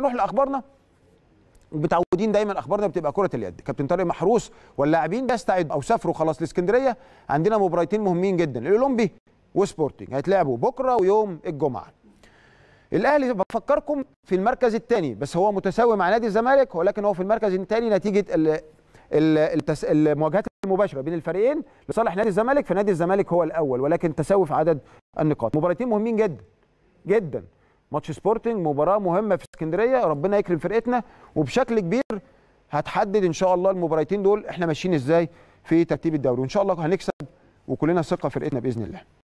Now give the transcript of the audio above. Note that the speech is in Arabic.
نروح لاخبارنا متعودين دايما اخبارنا بتبقى كره اليد كابتن طارق محروس واللاعبين بيستعدوا او سافروا خلاص لاسكندريه عندنا مباراتين مهمين جدا الاولمبي وسبورتنج هيتلعبوا بكره ويوم الجمعه الاهلي بفكركم في المركز الثاني بس هو متساوي مع نادي الزمالك ولكن هو في المركز الثاني نتيجه ال التس... المواجهات المباشره بين الفريقين لصالح نادي الزمالك فنادي الزمالك هو الاول ولكن تساوي في عدد النقاط مباراتين مهمين جدا جدا ماتش سبورتنج مباراه مهمه في اسكندريه ربنا يكرم فرقتنا وبشكل كبير هتحدد ان شاء الله المباراتين دول احنا ماشيين ازاي في ترتيب الدوري وان شاء الله هنكسب وكلنا ثقه فرقتنا باذن الله